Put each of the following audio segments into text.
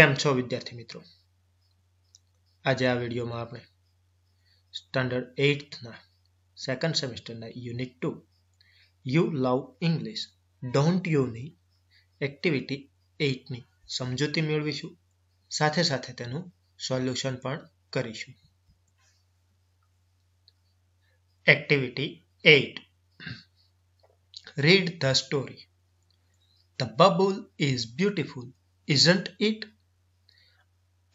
કેમ છો વિદ્યાર્થી મિત્રો આજે આ વિડીયોમાં આપણે સ્ટાન્ડર્ડ એઇટના સેકન્ડ સેમેસ્ટરના unit two you love English don't યુની એક્ટિવિટી એઇટની સમજૂતી મેળવીશું સાથે સાથે તેનું સોલ્યુશન પણ કરીશું activity eight read the story the babul is beautiful isn't it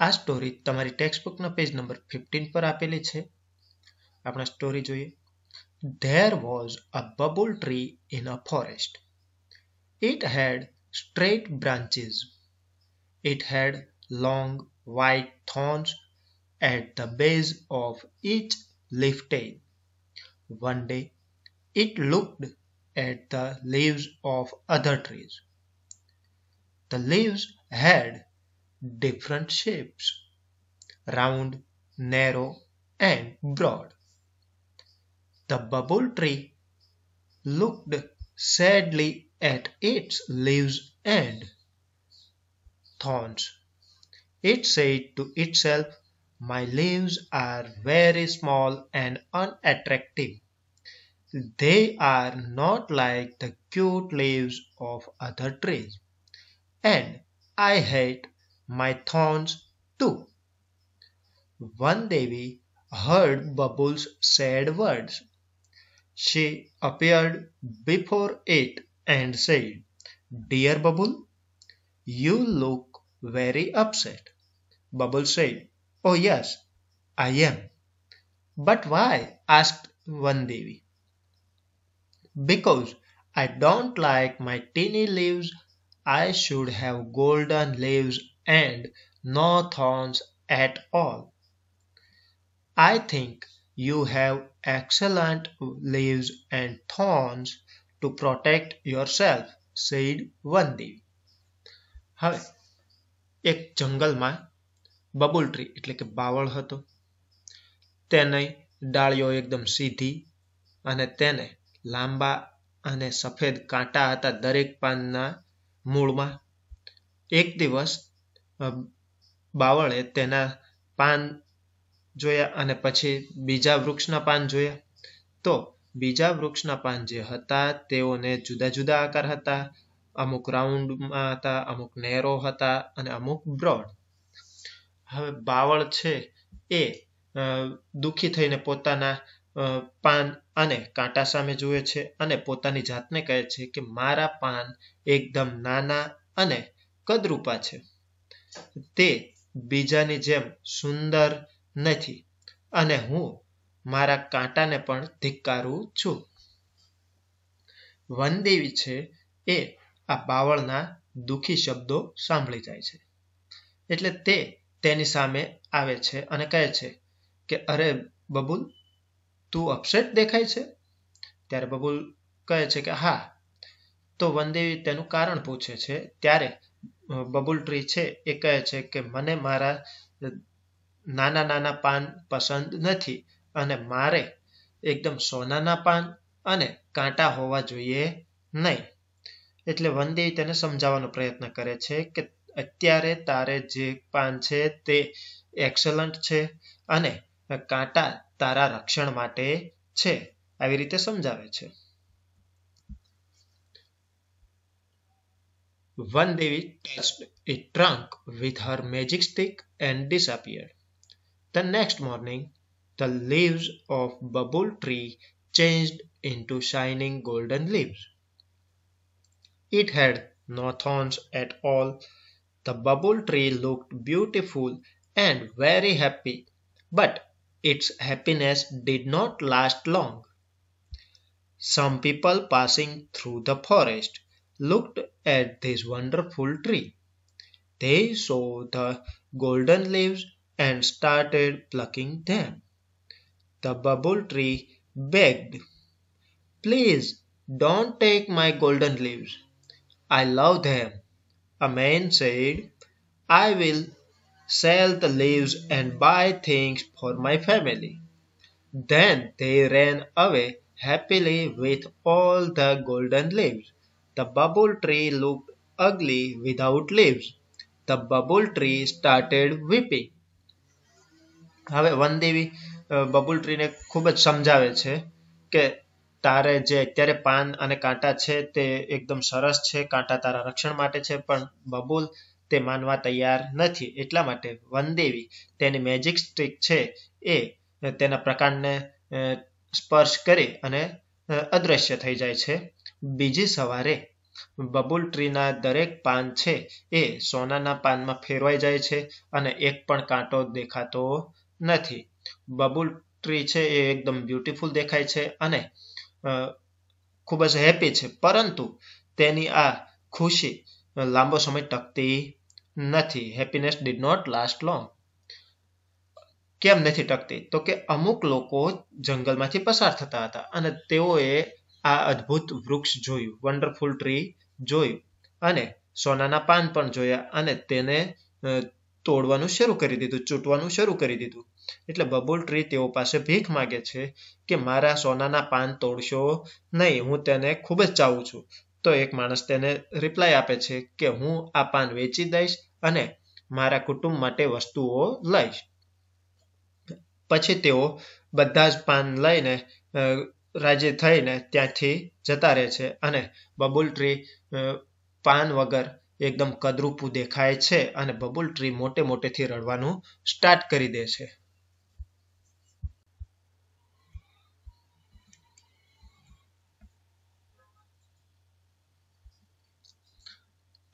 આ સ્ટોરી તમારી ટેક્સ્ટ બુકના પેજ નંબર ફિફ્ટીન પર આપેલી છે આપણે સ્ટોરી જોઈએ there was a babul tree in a forest it had straight branches it had long white thorns at the base of each leaf tail. One day it looked at the leaves of other trees. The leaves different shapes round, narrow, and broad. The bubble tree looked sadly at its leaves and thorns. It said to itself, My leaves are very small and unattractive. They are not like the cute leaves of other trees, and I hate my thorns too. One Devi heard Babul's sad words. She appeared before it and said, Dear Babul, you look very upset. Babul said, Oh yes, I am. But why? asked one Devi. Because I don't like my tiny leaves. I should have golden leaves and no thorns at all. I think you have excellent leaves and thorns to protect yourself, said Vandi. હવે એક જંગલમાં babul tree એટલે કે બાવળ હતો તેની ડાળીઓ એકદમ સીધી અને તેને લાંબા અને સફેદ કાંટા હતા દરેક પાનના મૂળમાં એક દિવસ બાવળે તેના પાન જોયા અને પછી બીજા વૃક્ષના પાન જોયા તો બીજા વૃક્ષના પાન જે હતા તેઓને જુદા જુદા આકાર હતા અમુક રાઉન્ડમાં હતા અમુક નેરો હતા અને અમુક બ્રોડ હવે બાવળ છે એ દુઃખી થઈને પોતાના પાન અને કાંટા સામે જુએ છે અને પોતાની જાતને કહે છે કે મારા પાન એકદમ નાના અને કદરૂપા છે તે બીજાની જેમ સુંદર નથી અને હું મારા કાંટાને પણ ધિક્કારું છું વનદેવી છે એ આ બાવળના દુઃખી શબ્દો સાંભળી જાય છે એટલે તે તેની સામે આવે છે અને કહે છે કે અરે બબુલ તું અપસેટ દેખાય છે ત્યારે બબુલ કહે છે કે હા તો વનદેવી તેનું કારણ પૂછે છે ત્યારે બબુલ ટ્રી છે એ કહે છે કે મને મારા નાના નાના પાન પસંદ નથી અને મારે એકદમ સોનાના પાન અને કાંટા હોવા જોઈએ નહીં એટલે વંદે તેને સમજાવવાનો પ્રયત્ન કરે છે કે અત્યારે તારે જે પાન છે તે એક્સલન્ટ છે અને કાંટા તારા રક્ષણ માટે છે આવી રીતે સમજાવે છે One Devi touched a trunk with her magic stick and disappeared. The next morning, the leaves of Bubble tree changed into shining golden leaves. It had no thorns at all. The Bubble tree looked beautiful and very happy, but its happiness did not last long. Some people passing through the forest looked at this wonderful tree. They saw the golden leaves and started plucking them. The bubble tree begged, Please don't take my golden leaves. I love them. A man said, I will sell the leaves and buy things for my family. Then they ran away happily with all the golden leaves. The bubble tree looked ugly without leaves. The bubble tree started weeping. હવે વનદેવી બબુલ ટ્રીને ખૂબ જ સમજાવે છે કે તારે જે અત્યારે પાન અને કાંટા છે તે એકદમ સરસ છે કાંટા તારા રક્ષણ માટે છે પણ બબુલ તે માનવા તૈયાર નથી એટલા માટે વનદેવી તેની મેજિક સ્ટ્રીક છે એ તેના પ્રકારને સ્પર્શ કરી અને અદૃશ્ય થઈ જાય છે બીજી સવારે બબુલ ટ્રીના દરેક પાન છે એ સોનાના પાનમાં ફેરવાઈ જાય છે અને એક પણ કાંટો દેખાતો નથી બબુલ ટ્રી છે એ એકદમ બ્યુટીફુલ દેખાય છે અને ખૂબ જ હેપી છે પરંતુ તેની આ ખુશી લાંબો સમય ટકતી નથી happiness did not last long કેમ નથી ટકતી તો કે અમુક લોકો જંગલમાંથી પસાર થતા હતા અને તેઓએ આ અદ્ભુત વૃક્ષ જોયું વન્ડરફુલ ટ્રી જોયું અને સોનાના પાન પણ જોયા અને તેને તોડવાનું શરૂ કરી દીધું ચૂંટવાનું શરૂ કરી દીધું એટલે બબુલ ટ્રી તેઓ પાસે ભીખ માગે છે કે મારા સોનાના પાન તોડશો નહીં હું તેને ખૂબ જ ચાહું છું તો એક માણસ તેને રિપ્લાય આપે છે કે હું આ પાન વેચી દઈશ અને મારા કુટુંબ માટે વસ્તુઓ લઈશ પછી તેઓ બધા જ પાન લઈને રાજી થઈને ત્યાંથી જતા રહે છે અને બબુલ ટ્રી પાન વગર એકદમ કદરૂપું દેખાય છે અને બબુલ ટ્રી મોટે મોટેથી રડવાનું સ્ટાર્ટ કરી દે છે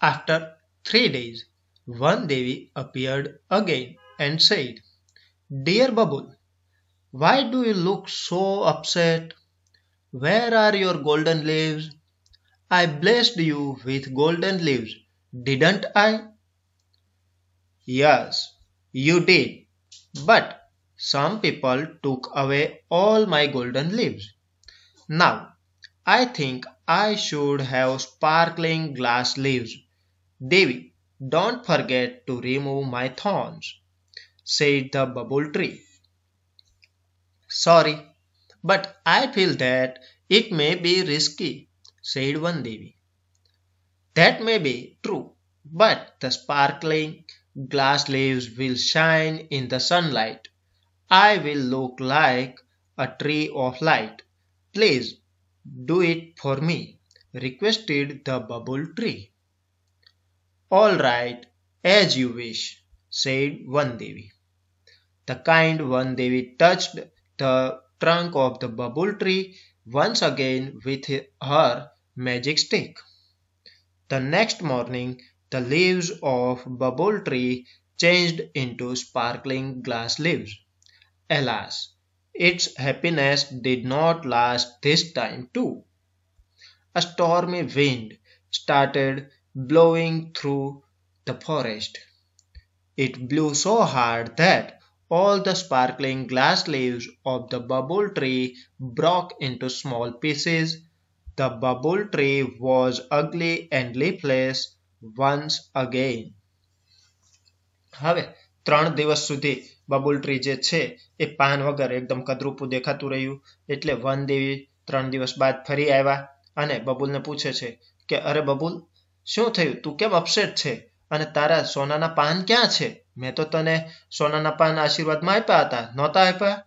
After three days, one Devi appeared again and said, Dear Babul, why do you look so upset? Where are your golden leaves? I blessed you with golden leaves, didn't I? Yes, you did. But some people took away all my golden leaves. Now, I think I should have sparkling glass leaves. Devi, don't forget to remove my thorns, said the bubble tree. Sorry, but I feel that it may be risky, said one Devi. That may be true, but the sparkling glass leaves will shine in the sunlight. I will look like a tree of light. Please do it for me, requested the bubble tree. All right, as you wish, said one Devi. The kind one Devi touched the trunk of the bubble tree once again with her magic stick. The next morning, the leaves of bubble tree changed into sparkling glass leaves. Alas, its happiness did not last this time too. A stormy wind started blowing through the forest. It blew so hard that all the sparkling glass leaves of the bubble tree broke into small pieces. The bubble tree was ugly and leafless once again. હવે ત્રણ દિવસ સુધી babul tree જે છે એ પાન વગર એકદમ કદરૂપું દેખાતું રહ્યું એટલે વન દેવી ત્રણ દિવસ બાદ ફરી આવ્યા અને બબુલને પૂછે છે કે અરે બબુલ શું થયું તું કેમ અપસેટ છે અને તારા સોનાના પાન ક્યાં છે મેં તો તને સોનાના પાન આશીર્વાદમાં આપ્યા હતા નહોતા આપ્યા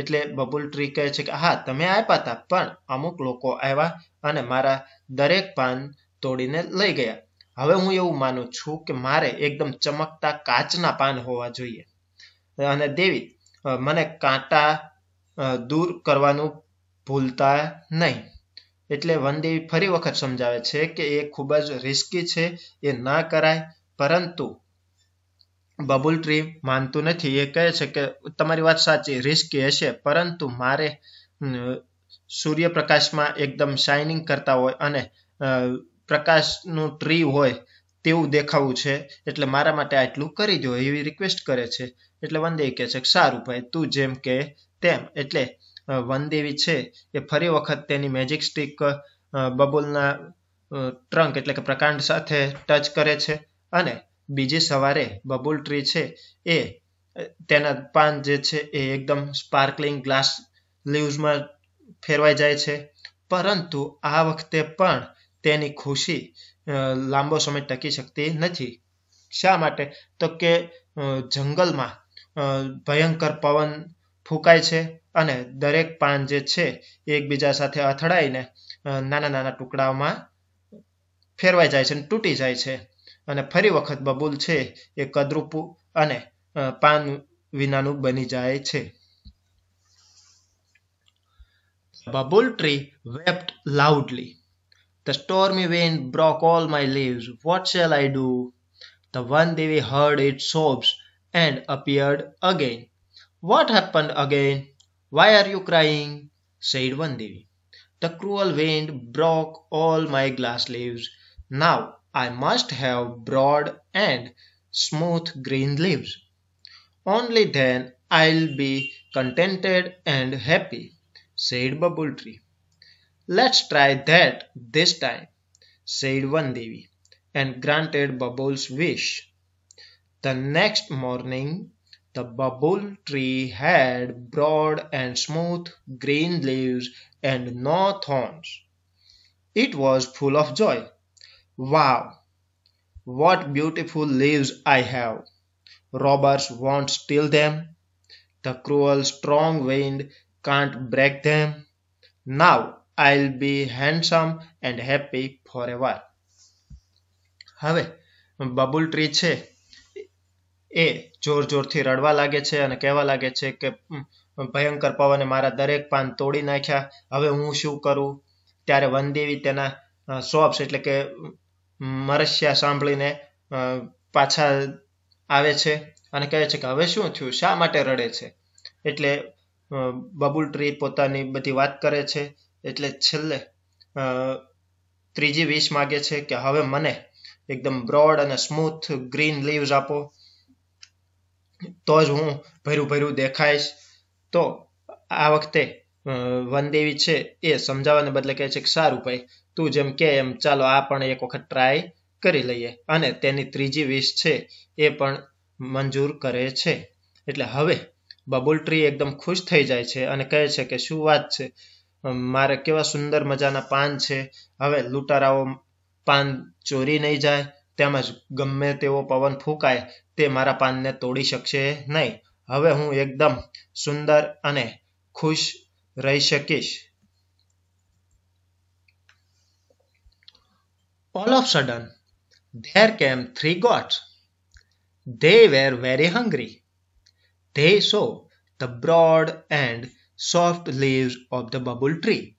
એટલે બબુલ ટ્રી કહે છે કે હા તમે આપ્યા હતા પણ અમુક લોકો આવ્યા અને મારા દરેક પાન તોડીને લઈ ગયા હવે હું એવું માનું છું કે મારે એકદમ ચમકતા કાચના પાન હોવા જોઈએ અને દેવી મને કાંટા દૂર કરવાનું ભૂલતા નહીં એટલે વનદેવી ફરી વખત સમજાવે છે કે એ ખૂબ જ રિસ્કી છે એ ના કરાય પરંતુ બબુલ ટ્રી માનતું નથી એ કહે છે કે તમારી વાત સાચી રિસ્કી હશે પરંતુ મારે સૂર્યપ્રકાશમાં એકદમ શાઇનિંગ કરતા હોય અને પ્રકાશનું ટ્રી હોય તેવું દેખાવું છે એટલે મારા માટે આટલું કરી દો એવી રિક્વેસ્ટ કરે છે એટલે વંદેવી કહે છે સારું ભાઈ તું જેમ કે તેમ એટલે વનદેવી છે એ ફરી વખત તેની મેજિક સ્ટીક બબુલના ટ્રંક એટલે કે પ્રકાંડ સાથે ટચ કરે છે અને બીજી સવારે બબુલ ટ્રી છે એ તેના પાન જે છે એ એકદમ સ્પાર્કલિંગ ગ્લાસ લીવ્સમાં ફેરવાઈ જાય છે પરંતુ આ વખતે પણ તેની ખુશી લાંબો સમય ટકી શકતી નથી શા માટે તો કે જંગલમાં ભયંકર પવન ફૂંકાય છે અને દરેક પાન જે છે એકબીજા સાથે અથડાઈને નાના નાના ટુકડાઓમાં ફેરવાઈ જાય છે અને તૂટી જાય છે અને ફરી વખત બબૂલ છે એ કદરૂપુ અને પાન વિનાનું બની જાય છે babul tree wept loudly the stormy wind broke all my leaves what shall I do the Van Devi heard it sobs and appeared again what happened again why are you crying said Van Devi the cruel wind broke all my glass leaves now I must have broad and smooth green leaves. Only then I'll be contented and happy, said Bubble Tree. Let's try that this time, said Vandevi, and granted Bubble's wish. The next morning, the bubble tree had broad and smooth green leaves and no thorns. It was full of joy. Wow, what beautiful leaves I have! Robbers won't steal them. The cruel strong wind can't break them. Now I'll be handsome and happy forever. હવે babul tree છે એ જોર જોરથી રડવા લાગે છે અને કહેવા લાગે છે કે ભયંકર પવને મારા દરેક પાન તોડી નાખ્યા હવે હું શું કરું ત્યારે વનદેવી તેના સોપ્સ એટલે કે મરસ્યા સાંભળીને પાછા આવે છે અને કહે છે કે હવે શું થયું શા માટે રડે છે એટલે બબુલ ટ્રી પોતાની બધી વાત કરે છે એટલે છેલ્લે ત્રીજી વીસ માગે છે કે હવે મને એકદમ બ્રોડ અને સ્મૂથ ગ્રીન લીવ્સ આપો તો જ હું ભર્યું ભર્યું દેખાઈશ તો આ વખતે વનદેવી છે એ સમજાવવાને બદલે કહે છે કે સારું ભાઈ તું જેમ કે એમ ચાલો આ પણ એક વખત ટ્રાય કરી લઈએ અને તેની ત્રીજી વિશ છે એ પણ મંજૂર કરે છે એટલે હવે બબુલ ટ્રી એકદમ ખુશ થઈ જાય છે અને કહે છે કે શું વાત છે મારે કેવા સુંદર મજાના પાન છે હવે લૂંટારાઓ પાન ચોરી નહીં જાય તેમજ ગમે તેવો પવન ફૂંકાય તે મારા પાનને તોડી શકશે નહીં હવે હું એકદમ સુંદર અને ખુશ રહી શકીશ All of a sudden, there came three goats. They were very hungry. They saw the broad and soft leaves of the bubble tree.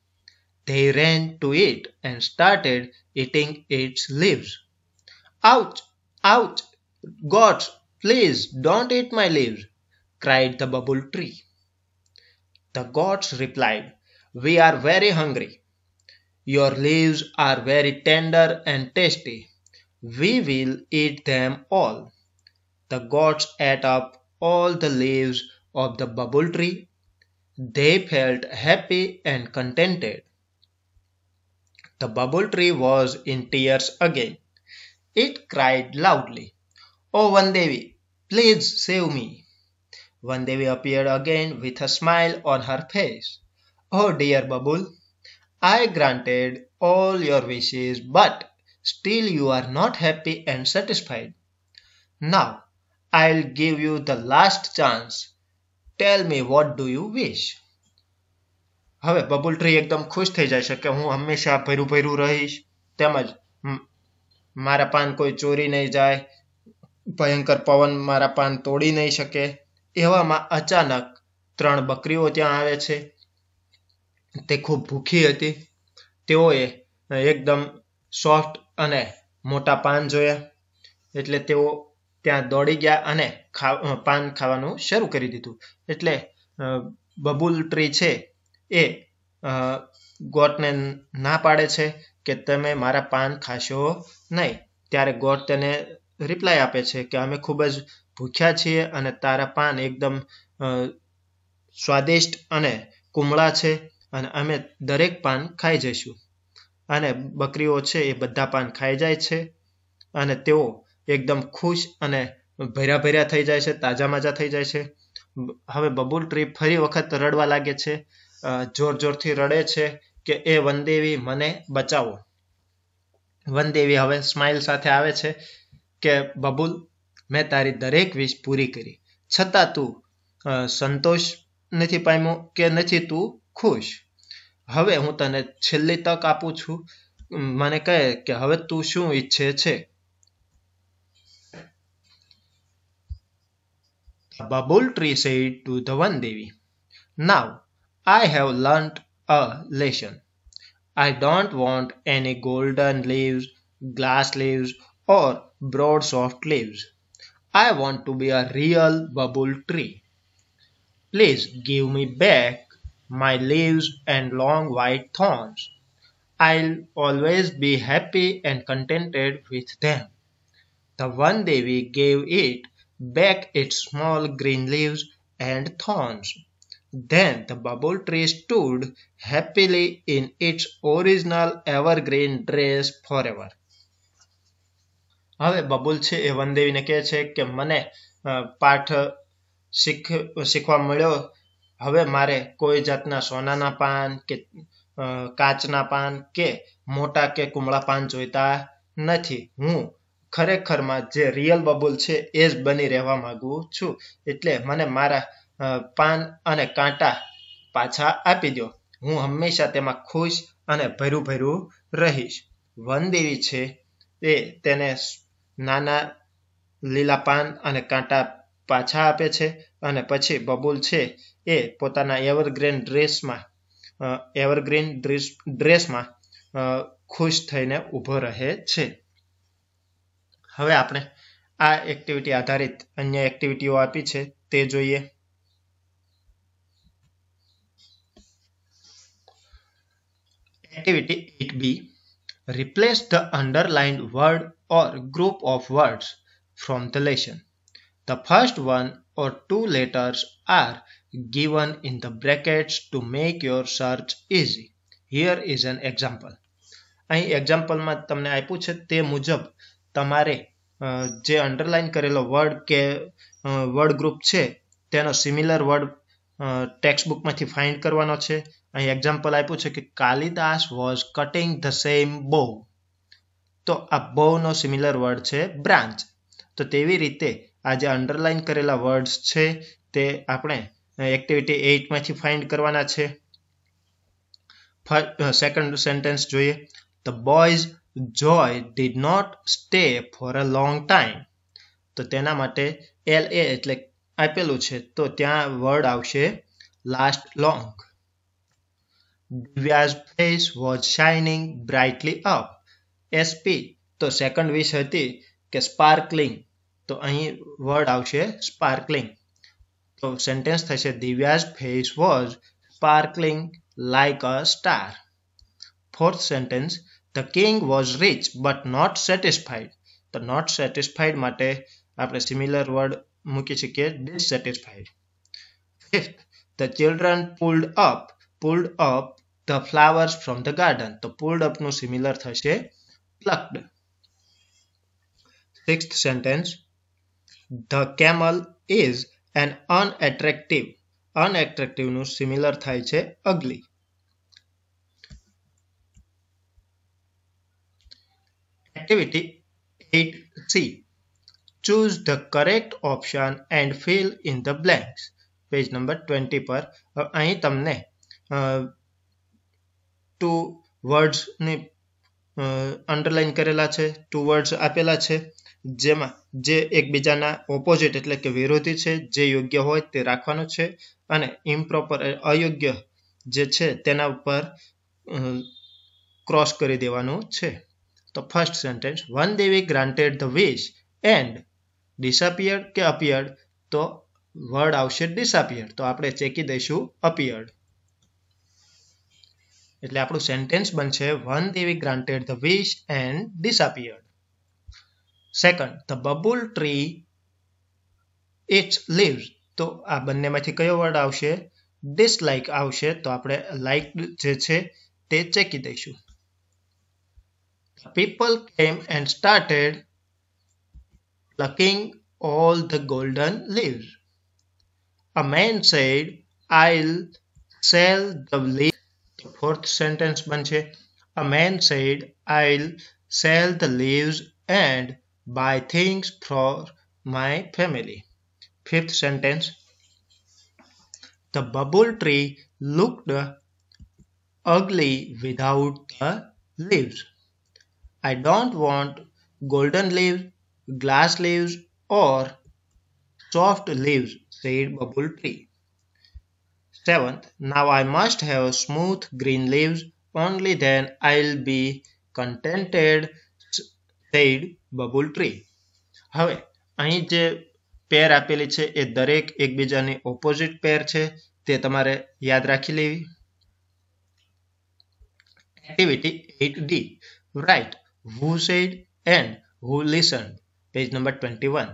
They ran to it and started eating its leaves. Ouch! Ouch! Gods, please don't eat my leaves! cried the bubble tree. The gods replied, We are very hungry. Your leaves are very tender and tasty. We will eat them all. The gods ate up all the leaves of the bubble tree. They felt happy and contented. The bubble tree was in tears again. It cried loudly, Oh Vandevi, please save me. Vandevi appeared again with a smile on her face. Oh dear bubble. I granted all your wishes, but still you are not happy and satisfied. Now, I'll give you the last chance. Tell me what do you wish હવે babul tree એકદમ ખુશ થઈ જાય છે કે હું હંમેશા ભૈરું ભૈરું રહીશ તેમજ મારા પાન કોઈ ચોરી નહીં જાય ભયંકર પવન મારા પાન તોડી નહીં શકે એવામાં અચાનક ત્રણ બકરીઓ ત્યાં આવે છે તે ખૂબ ભૂખી હતી તેઓએ એકદમ સોફ્ટ અને મોટા પાન જોયા એટલે તેઓ ત્યાં દોડી ગયા અને પાન ખાવાનું શરૂ કરી દીધું એટલે બબુલ ટ્રી છે એ ગોટને ના પાડે છે કે તમે મારા પાન ખાશો નહીં ત્યારે ગોટ તેને રિપ્લાય આપે છે કે અમે ખૂબ જ ભૂખ્યા છીએ અને તારા પાન એકદમ સ્વાદિષ્ટ અને કુમળા છે અને અમે દરેક પાન ખાઈ જઈશું અને બકરીઓ છે એ બધા પાન ખાઈ જાય છે અને તેઓ એકદમ ખુશ અને ભર્યા ભર્યા થઈ જાય છે તાજા માજા થઈ જાય છે હવે બબુલ ટ્રી ફરી વખત રડવા લાગે છે જોર જોરથી રડે છે કે એ વનદેવી મને બચાવો વનદેવી હવે સ્માઇલ સાથે આવે છે કે બબુલ મેં તારી દરેક વિશ પૂરી કરી છતાં તું સંતોષ નથી પામ્યો કે નથી તું ખુશ હવે હું તને છેલ્લી તક આપું છું મને કહે કે હવે તું શું ઈચ્છે છે Babul tree said to Dhavandevi, Now I have learnt a lesson. I don't want any golden leaves, glass leaves, or broad soft leaves. I want to be a real bubble tree. Please give me back my leaves and long white thorns. I'll always be happy and contented with them. The one Devi gave it back its small green leaves and thorns. Then the bubble tree stood happily in its original evergreen dress forever. હવે બબુલ છે એ વનદેવીને કહે છે કે મને પાઠ શીખવા મળ્યો હવે મારે કોઈ જાતના સોનાના પાન કે કાચના પાન કે મોટા કે કુમળા પાન જોઈતા નથી હું ખરેખરમાં જે રિયલ બબુલ છે એ જ બની રહેવા માંગુ છું એટલે મને મારા પાન અને કાંટા પાછા આપી દો હું હંમેશા તેમાં ખુશ અને ભર્યું ભર્યું રહીશ વનદેવી છે તે તેને નાના લીલા પાન અને કાંટા પાછા આપે છે અને પછી બબુલ છે એ પોતાના એવરગ્રીન ડ્રેસમાં એવરગ્રીન ડ્રેસ ડ્રેસમાં ખુશ થઈને ઊભો રહે છે હવે આપણે આ એક્ટિવિટી આધારિત અન્ય એક્ટિવિટીઓ આપી છે તે જોઈએ activity eight B replace the underlined word or group of words from the lesson The first one or two letters are given in the brackets to make your search easy. Here is an example. અહીં એક્ઝામ્પલમાં તમને આપ્યું છે તે મુજબ તમારે જે underline કરેલો word કે વર્ડ ગ્રુપ છે તેનો સિમિલર વર્ડ ટેક્સ્ટ બુકમાંથી ફાઇન્ડ કરવાનો છે અહીં એક્ઝામ્પલ આપ્યું છે કે Kalidas was cutting the same bough તો આ બહુનો સિમિલર વર્ડ છે બ્રાન્ચ તો તેવી રીતે આ જે અંડરલાઇન કરેલા વર્ડ્સ છે તે આપણે એક્ટિવિટી એઇટમાંથી ફાઇન્ડ કરવાના છે સેકન્ડ સેન્ટેન્સ જોઈએ the boy's joy did not stay for a long time તો તેના માટે એલ એ એટલે આપેલું છે તો ત્યાં વર્ડ આવશે last long Divya's face was shining brightly અપ એસપી તો સેકન્ડ વિશ હતી કે સ્પાર્કલિંગ તો અહીં વર્ડ આવશે સ્પાર્કલિંગ તો સેન્ટેન્સ થશે Divya's face was sparkling like a star fourth sentence the king was rich but not satisfied તો નોટ સેટિસ્ફાઈડ માટે આપણે સિમિલર વર્ડ મૂકી શકીએ dissatisfied fifth the children pulled up pulled up the flowers from the garden તો pulled અપનું similar થશે plucked sixth sentence the camel is an unattractive અનએટ્રેક્ટિવનું similar થાય છે ugly activity at C choose the correct option and fill in the blanks page number 20 પર અહીં તમને two વર્ડ્સની underline કરેલા છે ટુ વર્ડ્સ આપેલા છે જેમાં જે એકબીજાના ઓપોઝિટ એટલે કે વિરોધી છે જે યોગ્ય હોય તે રાખવાનો છે અને ઇમ્પ્રોપર અયોગ્ય જે છે તેના ઉપર ક્રોસ કરી દેવાનું છે તો first sentence Van Devi granted the wish and disappeared કે અપિયર્ડ તો વર્ડ આવશે ડિસઅપિયર્ડ તો આપણે ચેકી દઈશું અપિયર્ડ એટલે આપણું સેન્ટેન્સ બનશે Van Devi granted the wish and disappeared second the babul tree its leaves તો આ બંનેમાંથી કયો વર્ડ આવશે ડિસલાઇક આવશે તો આપણે લાઇક જે છે તે ચેકી દઈશું people came and started looking all the golden leave A man said I'll sell the leave fourth sentence બનશે a man said i'll sell the leaves and buy things for my family fifth sentence the bubble tree looked ugly without the leaves i don't want golden leaves glass leaves or soft leaves said bubble tree Seventh, now I must have smooth green leaves, only then I'll be contented, said bubble tree. હવે અહીં જે પેર આપેલી છે એ દરેક એકબીજાની opposite પેર છે તે તમારે યાદ રાખી લેવી activity eight D write who said and who listen page number twenty one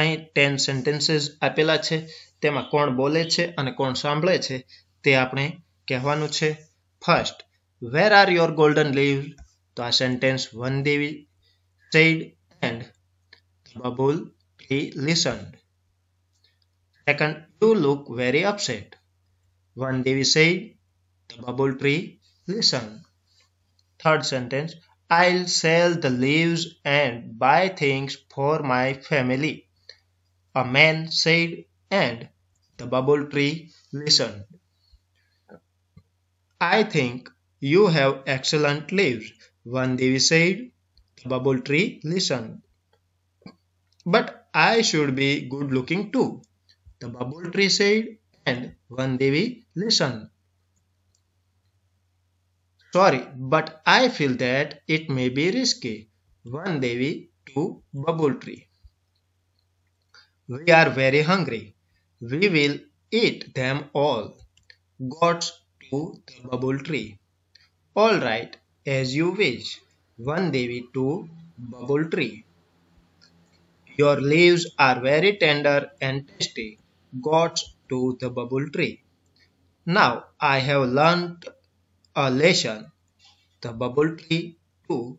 અહીં ટેન સેન્ટેન્સીસ આપેલા છે તેમાં કોણ બોલે છે અને કોણ સાંભળે છે તે આપણે કહેવાનું છે first where are your golden leave તો આ sentence Van Devi said and babul he listened. Second, you look very upset. One Devi said, The bubble tree listened. Third sentence, I'll sell the leaves and buy things for my family. A man said, and the bubble tree listened. I think you have excellent leaves, one Devi said. The bubble tree listened. But I should be good looking too, the bubble tree said, and one Devi listened. Sorry, but I feel that it may be risky, one Devi to bubble tree. We are very hungry, we will eat them all. Got to the bubble tree. All right, as you wish. One Devi to bubble tree. Your leaves are very tender and tasty. Got to the bubble tree. Now I have learnt a lesson. The bubble tree to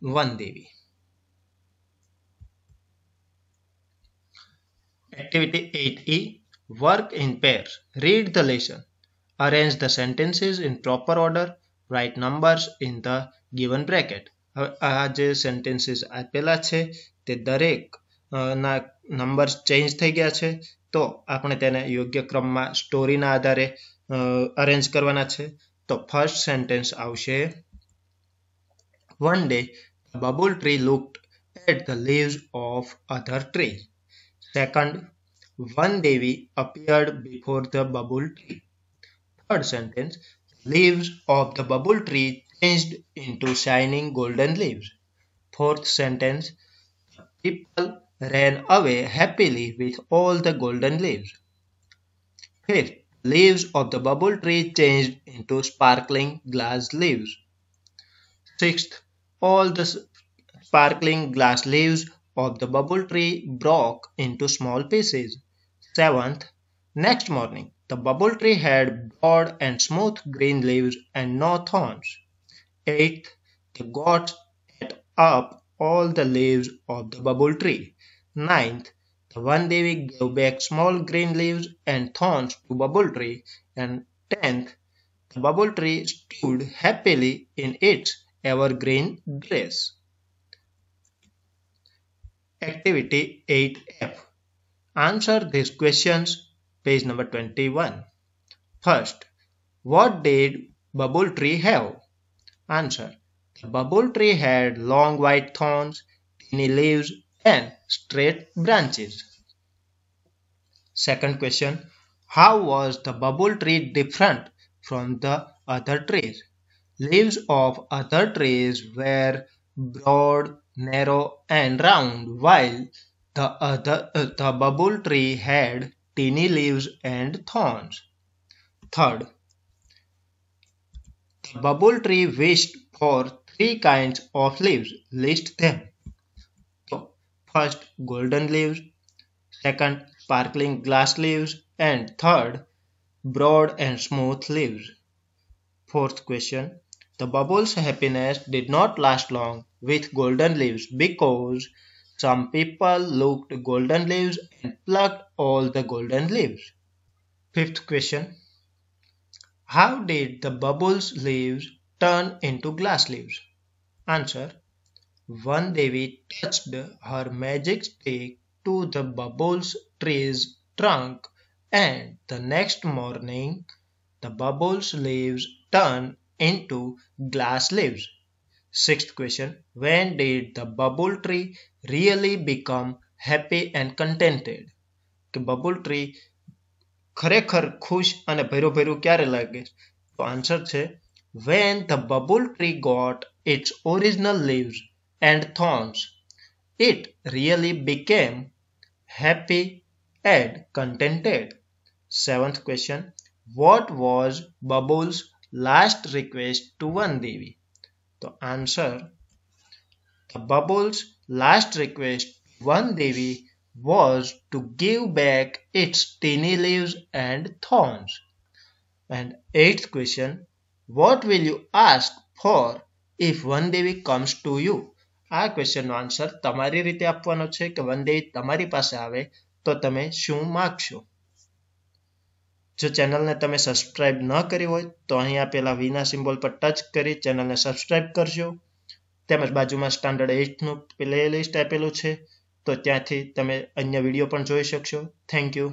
one Devi. Activity 8e Work in pairs. Read the lesson. Arrange the sentences in proper order. Write numbers in the given bracket. આ જે sentences આપેલા છે તે દરેક ના numbers change થઈ ગયા છે તો આપણે તેને યોગ્ય ક્રમમાં સ્ટોરીના આધારે અરેન્જ કરવાના છે તો ફર્સ્ટ સેન્ટેન્સ આવશે one day babul tree looked at the leaves of other tree Second, one Devi appeared before the bubble tree. Third sentence, leaves of the bubble tree changed into shining golden leaves. Fourth sentence, people ran away happily with all the golden leaves. Fifth, leaves of the bubble tree changed into sparkling glass leaves. Sixth, all the sparkling glass leaves of the bubble tree broke into small pieces. Seventh, next morning, the bubble tree had broad and smooth green leaves and no thorns. Eighth, the gods ate up all the leaves of the bubble tree. Ninth, the one devi gave back small green leaves and thorns to bubble tree. And tenth, the bubble tree stood happily in its evergreen dress. Activity 8F. Answer these questions, page number 21. First, what did bubble tree have? Answer. The bubble tree had long white thorns, tiny leaves and straight branches. Second question, how was the bubble tree different from the other trees? Leaves of other trees were broad, narrow and round, while the, other the, uh, the bubble tree had tiny leaves and thorns. Third, the bubble tree wished for three kinds of leaves. List them. So, first, golden leaves, second, sparkling glass leaves, and third, broad and smooth leaves. Fourth question the bubble's happiness did not last long with golden leaves because some people looked golden leaves and plucked all the golden leaves. Fifth question How did the bubble's leaves turn into glass leaves? Answer One Devi touched her magic stick to the bubble's tree's trunk, and the next morning the bubble's leaves turned into glass leaves. Sixth question When did the bubble tree really become happy and contented? The bubble tree ખરેખર ખુશ અને ભેરું ભેરું ક્યારે લાગે તો answer છે When the bubble tree got its original leaves and thorns, it really became happy and contented. Seventh question What was Bubble's Last request to one Devi. So answer the bubble's last request one Devi was to give back its tiny leaves and thorns. And eighth question What will you ask for if one Devi comes to you? આ ક્વેશ્ચનનો answer તમારી રીતે આપવાનો છે કે one day તમારી પાસે આવે તો તમે શું માગશો જો ચેનલને તમે સબસ્ક્રાઈબ ન કરી હોય તો અહીંયા પહેલાં વીના સિમ્બોલ પર ટચ કરી ચેનલને સબસ્ક્રાઈબ કરજો તેમજ બાજુમાં સ્ટાન્ડર્ડ એઇટનું પ્લેલિસ્ટ આપેલું છે તો ત્યાંથી તમે અન્ય વિડીયો પણ જોઈ શકશો થેન્ક યુ